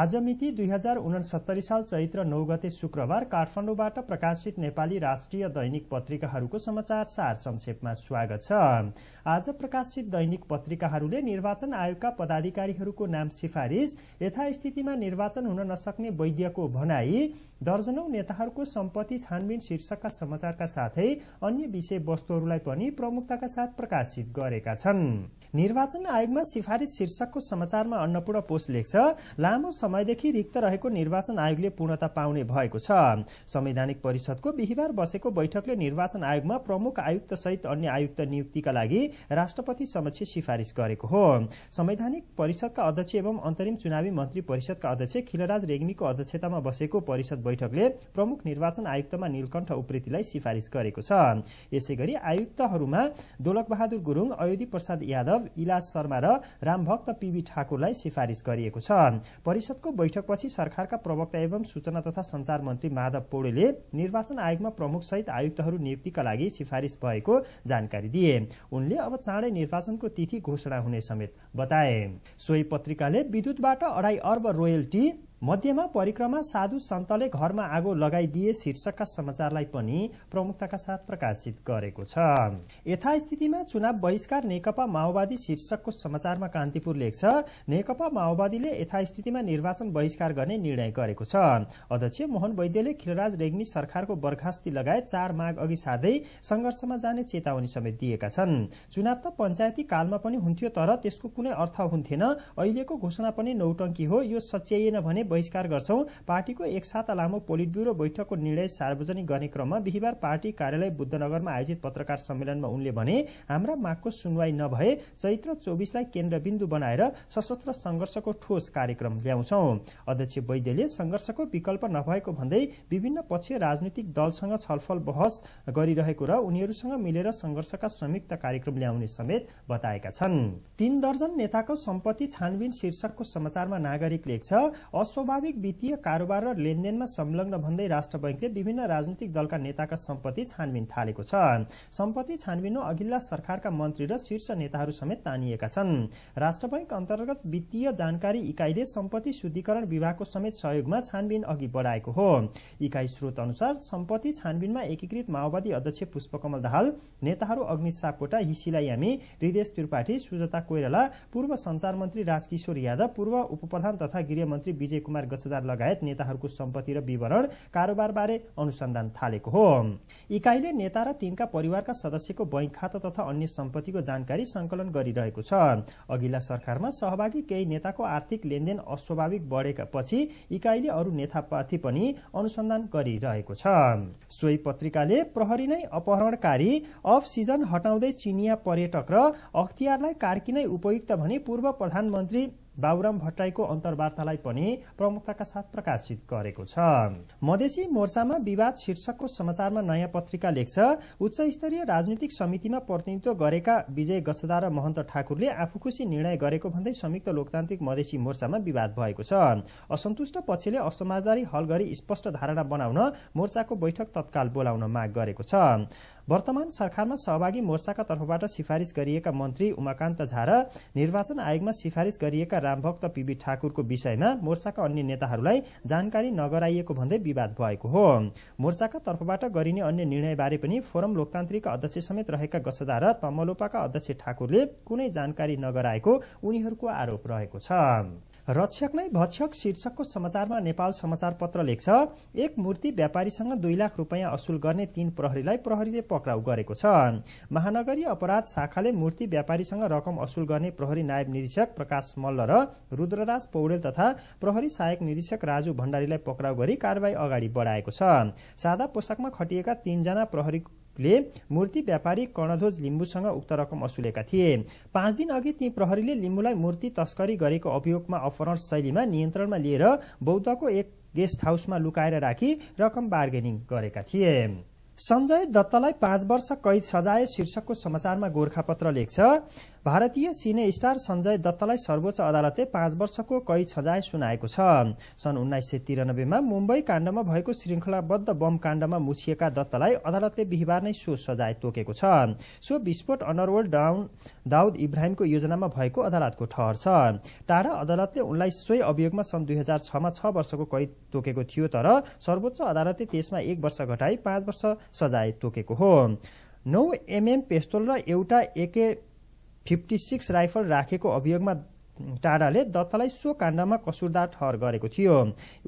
आज मिति दुई हजार उनसत्तरी साल चैत्र नौ गते शुक्रबार काठमाडौँबाट प्रकाशित नेपाली राष्ट्रिय दैनिक पत्रिकाहरूको समाचार सार संक्षेपमा स्वागत छ आज प्रकाशित दैनिक पत्रिकाहरूले निर्वाचन आयोगका पदाधिकारीहरूको नाम सिफारिस यथास्थितिमा निर्वाचन हुन नसक्ने वैद्यको भनाई दर्जनौ नेताहरूको सम्पत्ति छानबिन शीर्षकका समाचारका साथै अन्य विषयवस्तुहरूलाई पनि प्रमुखताका साथ प्रकाशित गरेका छन् निर्वाचन आयोगमा सिफारिस शीर्षकको समाचारमा अन्नपूर्ण पोस्ट लेख्छ लामो समयदेखि रिक्त रहेको निर्वाचन आयोगले पूर्णता पाउने भएको छ संवैधानिक परिषदको बिहिबार बसेको बैठकले निर्वाचन आयोगमा प्रमुख आयुक्त सहित अन्य आयुक्त नियुक्तिका लागि राष्ट्रपति समक्ष सिफारिस गरेको हो संवैधानिक परिषदका अध्यक्ष एवं अन्तरिम चुनावी मन्त्री परिषदका अध्यक्ष खिलराज रेग्मीको अध्यक्षतामा बसेको परिषद बैठकले प्रमुख निर्वाचन आयुक्तमा नीलकण्ठ उप्रेतीलाई सिफारिस गरेको छ यसै गरी आयुक्तहरूमा बहादुर गुरूङ अयोधी प्रसाद यादव इलाज शर्मा र रामभक्त पीवी ठाकुरलाई सिफारिस गरिएको छ परिषदको बैठकपछि सरकारका प्रवक्ता एवं सूचना तथा संचार मन्त्री माधव पौडेले निर्वाचन आयोगमा सहित आयुक्तहरू नियुक्तिका लागि सिफारिस भएको जानकारी दिए उनले अब चाँडै निर्वाचनको तिथि घोषणा हुने समेत बताए सोही पत्रिकाले विद्युतबाट अढाई अर्ब रोयल्टी मध्यमा परिक्रमा साधु सन्तले घरमा आगो लगाइदिए शीर्षकका समाचारलाई पनि प्रमुखताका साथ प्रकाशित गरेको छ यथास्थितिमा चुनाव बहिष्कार नेकपा माओवादी शीर्षकको समाचारमा कान्तिपुर लेख्छ नेकपा माओवादीले यथास्थितिमा निर्वाचन बहिष्कार गर्ने निर्णय गरेको छ अध्यक्ष मोहन वैद्यले खिलराज रेग्मी सरकारको बर्खास्ती लगायत चार माग अघि सार्दै संघर्षमा जाने चेतावनी समेत दिएका छन् चुनाव त पञ्चायती कालमा पनि हुन्थ्यो तर त्यसको कुनै अर्थ हुन्थेन अहिलेको घोषणा पनि नौटंकी हो यो सच्याइएन भने बहिष्कार गर्छौं पार्टीको एक साता लामो पोलिट ब्युरो बैठकको निर्णय सार्वजनिक गर्ने क्रममा बिहिबार पार्टी कार्यालय बुद्धनगरमा आयोजित पत्रकार सम्मेलनमा उनले भने हाम्रा मागको सुनवाई नभए चैत्र चौबिसलाई केन्द्रबिन्दु बनाएर सशस्त्र संघर्षको ठोस कार्यक्रम ल्याउँछौ अध्यक्ष वैद्यले संघर्षको विकल्प नभएको भन्दै विभिन्न पक्ष राजनीतिक दलसँग छलफल बहस गरिरहेको र उनीहरूसँग मिलेर संघर्षका संयुक्त कार्यक्रम ल्याउने समेत बताएका छन् तीन दर्जन नेताको सम्पत्ति छानबिन शीर्षकको समाचारमा नागरिक लेख्छ अश्व अस्वाभाविक वित्तीय कारोबार र लेनदेनमा संलग्न भन्दै राष्ट्र बैंकले विभिन्न राजनीतिक दलका नेताका सम्पत्ति छानबिन थालेको छ सम्पत्ति छानबिनमा अघिल्ला सरकारका मन्त्री र शीर्ष नेताहरू समेत तानिएका छन् राष्ट्र बैंक अन्तर्गत वित्तीय जानकारी इकाइले सम्पत्ति शुद्धिकरण विभागको समेत सहयोगमा छानबिन अघि बढाएको हो इकाइ स्रोत अनुसार सम्पत्ति छानबिनमा एकीकृत माओवादी अध्यक्ष पुष्पकमल दाहाल नेताहरू अग्नि सापकोटा हिसिला यामी हृदेश त्रिपाठी सुजता कोइराला पूर्व संचार मन्त्री राजकिशोर यादव पूर्व उपप्रधान तथा गृहमन्त्री विजय कुमार कुमार गच्छदार लगायत नेताहरूको सम्पत्ति र विवरण कारोबारबारे अनुसन्धान थालेको हो इकाइले नेता र तिनका परिवारका सदस्यको बैंक खाता तथा अन्य सम्पत्तिको जानकारी संकलन गरिरहेको छ अघिल्ला सरकारमा सहभागी केही नेताको आर्थिक लेनदेन अस्वाभाविक बढेका पछि इकाइले अरू नेतामाथि पनि अनुसन्धान गरिरहेको छ सोही पत्रिकाले प्रहरी नै अपहरणकारी अफ सिजन हटाउँदै चिनिया पर्यटक र अख्तियारलाई कार्की नै उपयुक्त भने पूर्व प्रधानमन्त्री बाबुराम भट्टराईको अन्तर्वार्तालाई पनि प्रमुखताका साथ प्रकाशित गरेको छ मधेसी मोर्चामा विवाद शीर्षकको समाचारमा नयाँ पत्रिका लेख्छ उच्च स्तरीय राजनीतिक समितिमा प्रतिनिधित्व गरेका विजय गच्छदा र महन्त ठाकुरले आफू खुसी निर्णय गरेको भन्दै संयुक्त लोकतान्त्रिक मधेसी मोर्चामा विवाद भएको छ असन्तुष्ट पक्षले असमाजदारी हल गरी स्पष्ट धारणा बनाउन मोर्चाको बैठक तत्काल बोलाउन माग गरेको छ वर्तमान सरकारमा सहभागी मोर्चाका तर्फबाट सिफारिश गरिएका मन्त्री उमाकान्त झा र निर्वाचन आयोगमा सिफारिश गरिएका रामभक्त पीवी ठाकुरको विषयमा मोर्चाका अन्य नेताहरूलाई जानकारी नगराइएको भन्दै विवाद भएको हो मोर्चाका तर्फबाट गरिने अन्य निर्णयबारे पनि फोरम लोकतान्त्रिक अध्यक्ष समेत रहेका र तमलोपाका अध्यक्ष ठाकुरले कुनै जानकारी नगराएको उनीहरूको आरोप रहेको छ रक्षक नै भक्षक शीर्षकको समाचारमा नेपाल समाचार पत्र लेख्छ एक मूर्ति व्यापारीसँग दुई लाख रुपियाँ असुल गर्ने तीन प्रहरीलाई प्रहरीले पक्राउ गरेको छ महानगरीय अपराध शाखाले मूर्ति व्यापारीसँग रकम असुल गर्ने प्रहरी नायब निरीक्षक प्रकाश मल्ल र रुद्रराज पौडेल तथा प्रहरी सहायक निरीक्षक राजु भण्डारीलाई पक्राउ गरी कार्यवाही अगाडि बढाएको छ सादा पोसाकमा खटिएका तीनजना प्रहरी ले मूर्ति व्यापारी कर्णध्वज लिम्बूसँग उक्त रकम असुलेका थिए पाँच दिन अघि ती प्रहरीले लिम्बूलाई मूर्ति तस्करी गरेको अभियोगमा अपहरण शैलीमा नियन्त्रणमा लिएर बौद्धको एक गेस्ट हाउसमा लुकाएर राखी रकम बार्गेनिङ गरेका थिए संजय दत्तलाई पाँच वर्ष कैद सजाय शीर्षकको समाचारमा गोर्खापत्र लेख्छ भारतीय सिने स्टार सञ्जय दत्तलाई सर्वोच्च अदालतले पाँच वर्षको कैद सजाय सुनाएको छ सन् उन्नाइस सय तिरानब्बेमा मुम्बई काण्डमा भएको श्रृङ्खलाबद्ध बम काण्डमा मुछिएका दत्तलाई अदालतले बिहिबार नै सो सजाय तोकेको छ सो विस्फोट अनरवर्ल्ड डाउन दाउद इब्राहिमको योजनामा भएको अदालतको ठहर छ टाढा अदालतले उनलाई सोही अभियोगमा सन् दुई हजार छमा छ वर्षको कैद तोकेको थियो तर सर्वोच्च अदालतले त्यसमा एक वर्ष घटाई पाँच वर्ष सजाय तोकेको हो नौ एमएम पेस्तोल र एउटा एके फिफ्टी सिक्स राइफल राखेको अभियोगमा टाडाले दत्तलाई सो काण्डमा कसुरदार ठहर गरेको थियो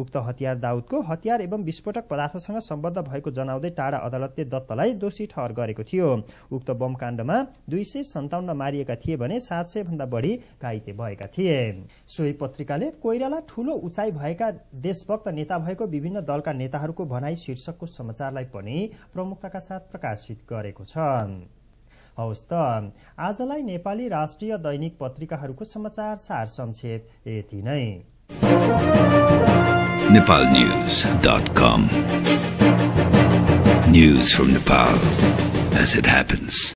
उक्त हतियार दाउदको हतियार एवं विस्फोटक पदार्थसँग सम्बद्ध भएको जनाउँदै टाडा अदालतले दत्तलाई दोषी ठहर गरेको थियो उक्त बम काण्डमा दुई सय सन्ताउन्न मारिएका थिए भने सात सय भन्दा बढी घाइते भएका थिए सोही पत्रिकाले कोइराला ठूलो उचाइ भएका देशभक्त नेता भएको विभिन्न दलका नेताहरूको भनाई शीर्षकको समाचारलाई पनि प्रमुखताका साथ प्रकाशित गरेको छ हवस् त आजलाई नेपाली राष्ट्रिय दैनिक पत्रिकाहरूको समाचार सार संक्षेप यति नै Nepal news dot com news from Nepal as it happens